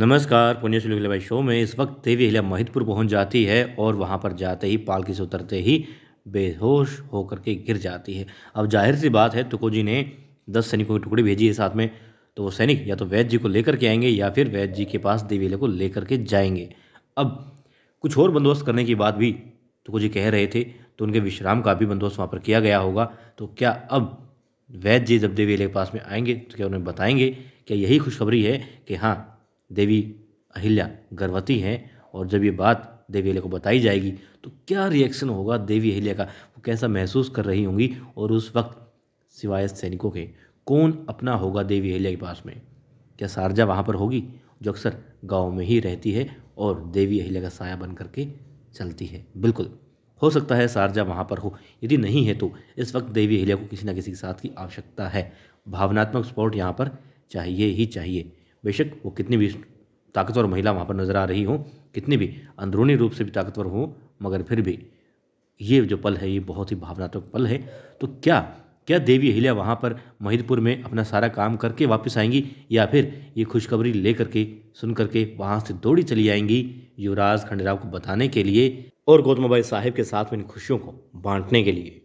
नमस्कार पुण्य पुण्यश भाई शो में इस वक्त देवी अहिल्या महितपुर पहुंच जाती है और वहां पर जाते ही पालकी से उतरते ही बेहोश होकर के गिर जाती है अब जाहिर सी बात है तुको जी ने दस सैनिकों की टुकड़ी भेजी है साथ में तो वो सैनिक या तो वैद्य जी को लेकर के आएंगे या फिर वैद्य जी के पास देवी अहिल्या को लेकर के जाएंगे अब कुछ और बंदोबस्त करने की बात भी तुको जी कह रहे थे तो उनके विश्राम का भी बंदोबस्त वहाँ पर किया गया होगा तो क्या अब वैद्य जी जब देवी अहिल्या के पास में आएंगे तो क्या उन्हें बताएंगे क्या यही खुशखबरी है कि हाँ देवी अहिल्या गर्भवती हैं और जब ये बात देवी अहिल्या को बताई जाएगी तो क्या रिएक्शन होगा देवी अहिल्या का वो कैसा महसूस कर रही होंगी और उस वक्त सिवाय सैनिकों के कौन अपना होगा देवी अहिल्या के पास में क्या सारजा वहाँ पर होगी जो अक्सर गांव में ही रहती है और देवी अहिल्या का साया बन करके चलती है बिल्कुल हो सकता है सारजा वहाँ पर हो यदि नहीं है तो इस वक्त देवी अहिल्या को किसी न किसी के साथ की आवश्यकता है भावनात्मक सपोर्ट यहाँ पर चाहिए ही चाहिए बेशक वो कितनी भी ताकतवर महिला वहाँ पर नज़र आ रही हो कितनी भी अंदरूनी रूप से भी ताकतवर हो मगर फिर भी ये जो पल है ये बहुत ही भावनात्मक पल है तो क्या क्या देवी अहिल्या वहाँ पर महिदपुर में अपना सारा काम करके वापस आएंगी या फिर ये खुशखबरी ले करके सुन करके वहाँ से दौड़ी चली आएंगी युवराज खंडेराव को बताने के लिए और गौतमाबाई साहेब के साथ में इन खुशियों को बांटने के लिए